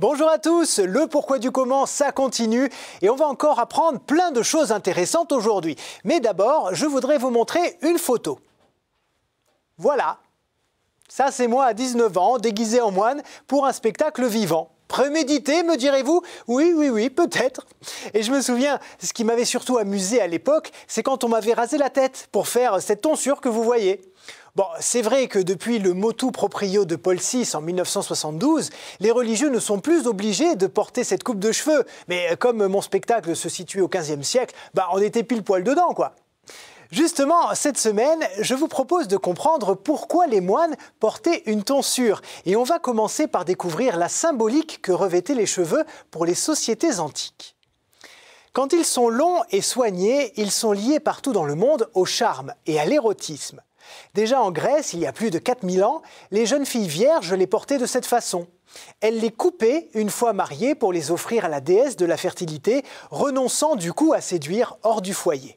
Bonjour à tous, le pourquoi du comment, ça continue et on va encore apprendre plein de choses intéressantes aujourd'hui. Mais d'abord, je voudrais vous montrer une photo. Voilà, ça c'est moi à 19 ans, déguisé en moine pour un spectacle vivant. Prémédité, me direz-vous Oui, oui, oui, peut-être. Et je me souviens, ce qui m'avait surtout amusé à l'époque, c'est quand on m'avait rasé la tête pour faire cette tonsure que vous voyez c'est vrai que depuis le motu proprio de Paul VI en 1972, les religieux ne sont plus obligés de porter cette coupe de cheveux. Mais comme mon spectacle se situe au XVe siècle, bah, on était pile poil dedans, quoi. Justement, cette semaine, je vous propose de comprendre pourquoi les moines portaient une tonsure. Et on va commencer par découvrir la symbolique que revêtaient les cheveux pour les sociétés antiques. Quand ils sont longs et soignés, ils sont liés partout dans le monde au charme et à l'érotisme. Déjà en Grèce, il y a plus de 4000 ans, les jeunes filles vierges les portaient de cette façon. Elles les coupaient une fois mariées pour les offrir à la déesse de la fertilité, renonçant du coup à séduire hors du foyer.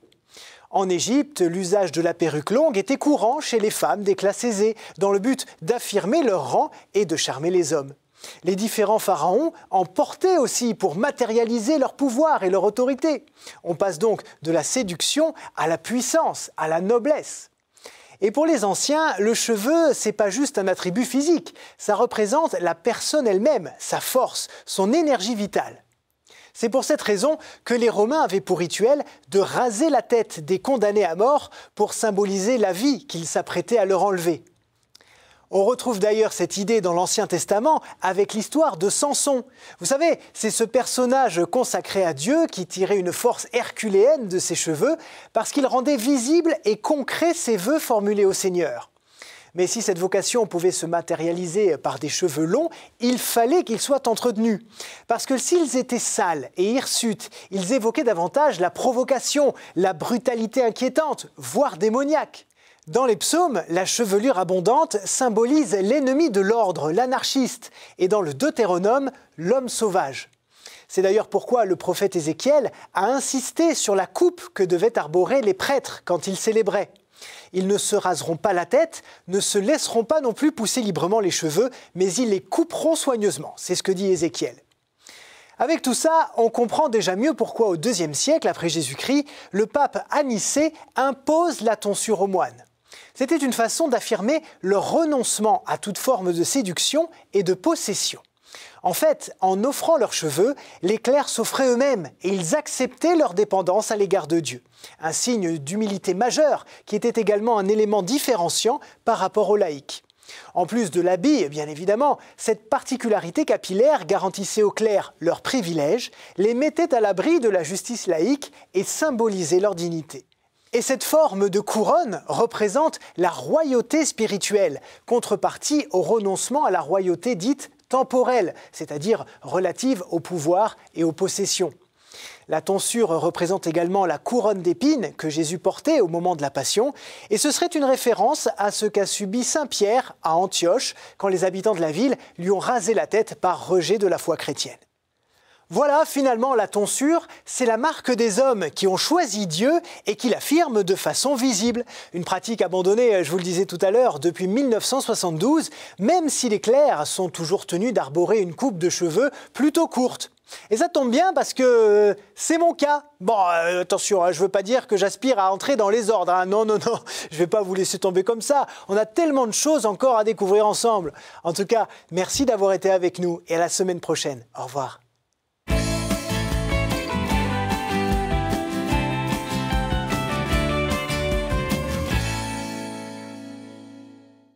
En Égypte, l'usage de la perruque longue était courant chez les femmes des classes aisées, dans le but d'affirmer leur rang et de charmer les hommes. Les différents pharaons en portaient aussi pour matérialiser leur pouvoir et leur autorité. On passe donc de la séduction à la puissance, à la noblesse. Et pour les anciens, le cheveu, c'est pas juste un attribut physique, ça représente la personne elle-même, sa force, son énergie vitale. C'est pour cette raison que les Romains avaient pour rituel de raser la tête des condamnés à mort pour symboliser la vie qu'ils s'apprêtaient à leur enlever. On retrouve d'ailleurs cette idée dans l'Ancien Testament avec l'histoire de Samson. Vous savez, c'est ce personnage consacré à Dieu qui tirait une force herculéenne de ses cheveux parce qu'il rendait visible et concret ses vœux formulés au Seigneur. Mais si cette vocation pouvait se matérialiser par des cheveux longs, il fallait qu'ils soient entretenus. Parce que s'ils étaient sales et hirsutes, ils évoquaient davantage la provocation, la brutalité inquiétante, voire démoniaque. Dans les psaumes, la chevelure abondante symbolise l'ennemi de l'ordre, l'anarchiste, et dans le Deutéronome, l'homme sauvage. C'est d'ailleurs pourquoi le prophète Ézéchiel a insisté sur la coupe que devaient arborer les prêtres quand ils célébraient. Ils ne se raseront pas la tête, ne se laisseront pas non plus pousser librement les cheveux, mais ils les couperont soigneusement. C'est ce que dit Ézéchiel. Avec tout ça, on comprend déjà mieux pourquoi au IIe siècle après Jésus-Christ, le pape Anicée impose la tonsure aux moines. C'était une façon d'affirmer leur renoncement à toute forme de séduction et de possession. En fait, en offrant leurs cheveux, les clercs s'offraient eux-mêmes et ils acceptaient leur dépendance à l'égard de Dieu. Un signe d'humilité majeure qui était également un élément différenciant par rapport aux laïcs. En plus de l'habit, bien évidemment, cette particularité capillaire garantissait aux clercs leurs privilèges, les mettait à l'abri de la justice laïque et symbolisait leur dignité. Et cette forme de couronne représente la royauté spirituelle, contrepartie au renoncement à la royauté dite temporelle, c'est-à-dire relative au pouvoir et aux possessions. La tonsure représente également la couronne d'épines que Jésus portait au moment de la Passion, et ce serait une référence à ce qu'a subi Saint Pierre à Antioche quand les habitants de la ville lui ont rasé la tête par rejet de la foi chrétienne. Voilà finalement la tonsure, c'est la marque des hommes qui ont choisi Dieu et qui l'affirment de façon visible. Une pratique abandonnée, euh, je vous le disais tout à l'heure, depuis 1972, même si les clercs sont toujours tenus d'arborer une coupe de cheveux plutôt courte. Et ça tombe bien parce que euh, c'est mon cas. Bon, euh, attention, hein, je veux pas dire que j'aspire à entrer dans les ordres. Hein. Non, non, non, je ne vais pas vous laisser tomber comme ça. On a tellement de choses encore à découvrir ensemble. En tout cas, merci d'avoir été avec nous et à la semaine prochaine. Au revoir.